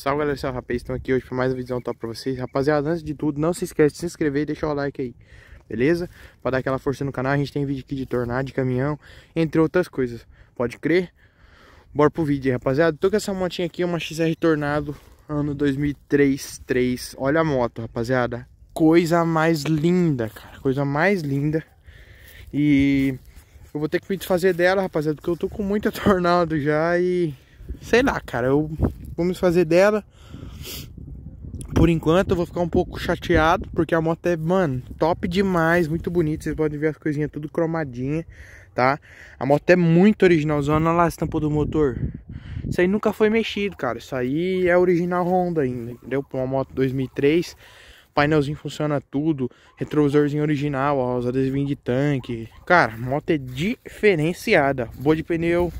Salve galera, seu rapaz, estão aqui hoje para mais um vídeo top para vocês Rapaziada, antes de tudo, não se esquece de se inscrever e deixar o like aí Beleza? Para dar aquela força no canal, a gente tem vídeo aqui de tornado, de caminhão Entre outras coisas, pode crer? Bora pro vídeo aí, rapaziada Tô com essa motinha aqui, uma XR Tornado Ano 2003, 3 Olha a moto, rapaziada Coisa mais linda, cara Coisa mais linda E... Eu vou ter que me desfazer dela, rapaziada Porque eu tô com muita tornado já e... Sei lá, cara, eu Vou me fazer dela. Por enquanto eu vou ficar um pouco chateado, porque a moto é, mano, top demais, muito bonita. Vocês podem ver as coisinhas tudo cromadinha, tá? A moto é muito originalzona, olha lá a estampa do motor. Isso aí nunca foi mexido, cara. Isso aí é original Honda ainda, entendeu? Uma moto 2003, painelzinho funciona tudo, retrovisorzinho original, ó, os adesivinhos de tanque. Cara, moto é diferenciada, boa de pneu,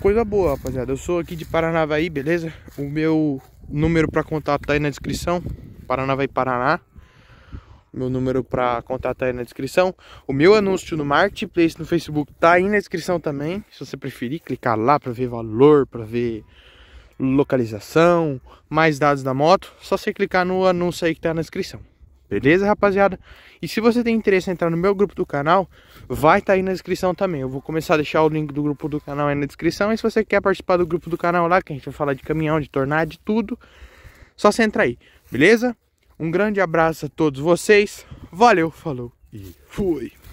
Coisa boa, rapaziada. Eu sou aqui de Paranavaí, beleza? O meu número para contato tá aí na descrição. Paranavaí Paraná. Meu número para contato tá aí na descrição. O meu anúncio no Marketplace no Facebook tá aí na descrição também. Se você preferir, clicar lá para ver valor, para ver localização, mais dados da moto. Só você clicar no anúncio aí que tá na descrição. Beleza, rapaziada? E se você tem interesse em entrar no meu grupo do canal, vai estar tá aí na descrição também. Eu vou começar a deixar o link do grupo do canal aí na descrição. E se você quer participar do grupo do canal lá, que a gente vai falar de caminhão, de tornar, de tudo, só você entra aí, beleza? Um grande abraço a todos vocês. Valeu, falou e fui!